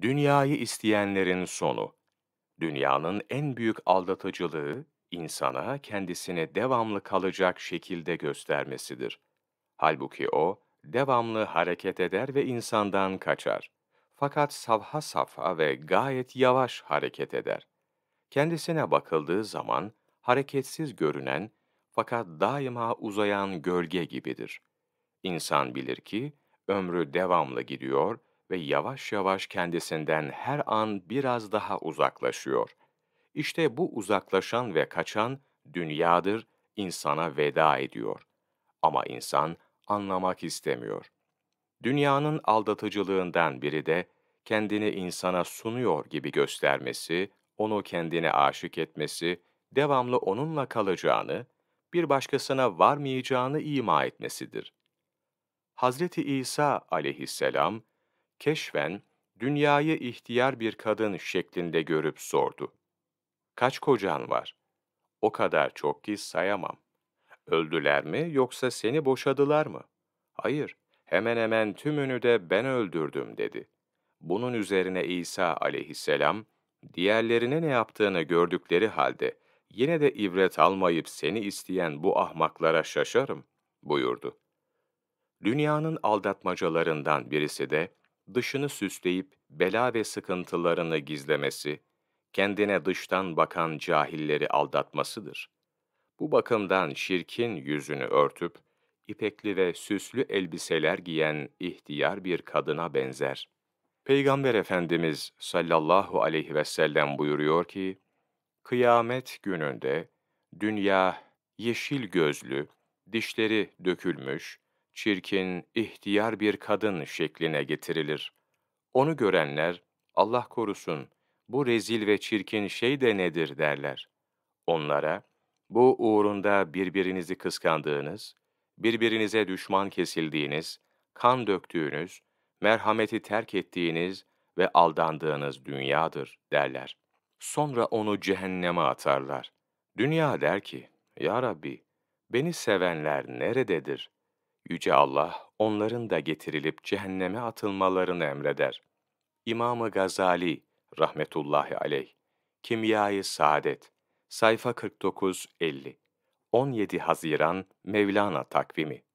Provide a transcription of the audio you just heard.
Dünyayı isteyenlerin sonu. Dünyanın en büyük aldatıcılığı, insana kendisini devamlı kalacak şekilde göstermesidir. Halbuki o, devamlı hareket eder ve insandan kaçar. Fakat safha safha ve gayet yavaş hareket eder. Kendisine bakıldığı zaman, hareketsiz görünen, fakat daima uzayan gölge gibidir. İnsan bilir ki, ömrü devamlı gidiyor ve yavaş yavaş kendisinden her an biraz daha uzaklaşıyor. İşte bu uzaklaşan ve kaçan dünyadır, insana veda ediyor. Ama insan anlamak istemiyor. Dünyanın aldatıcılığından biri de kendini insana sunuyor gibi göstermesi, onu kendine aşık etmesi, devamlı onunla kalacağını, bir başkasına varmayacağını ima etmesidir. Hazreti İsa aleyhisselam, keşfen dünyayı ihtiyar bir kadın şeklinde görüp sordu. Kaç kocan var? O kadar çok ki sayamam. Öldüler mi yoksa seni boşadılar mı? Hayır, hemen hemen tümünü de ben öldürdüm dedi. Bunun üzerine İsa aleyhisselam, diğerlerine ne yaptığını gördükleri halde, yine de ibret almayıp seni isteyen bu ahmaklara şaşarım, buyurdu. Dünyanın aldatmacalarından birisi de, dışını süsleyip bela ve sıkıntılarını gizlemesi, kendine dıştan bakan cahilleri aldatmasıdır. Bu bakımdan şirkin yüzünü örtüp, ipekli ve süslü elbiseler giyen ihtiyar bir kadına benzer. Peygamber Efendimiz sallallahu aleyhi ve sellem buyuruyor ki, Kıyamet gününde dünya yeşil gözlü, dişleri dökülmüş, çirkin, ihtiyar bir kadın şekline getirilir. Onu görenler, Allah korusun, bu rezil ve çirkin şey de nedir derler. Onlara, bu uğrunda birbirinizi kıskandığınız, birbirinize düşman kesildiğiniz, kan döktüğünüz, merhameti terk ettiğiniz ve aldandığınız dünyadır derler. Sonra onu cehenneme atarlar. Dünya der ki, Ya Rabbi, beni sevenler nerededir?'' Yüce Allah onların da getirilip cehenneme atılmalarını emreder. İmam-ı Gazali rahmetullahi aleyh Kimyayı Saadet sayfa 49-50 17 Haziran Mevlana takvimi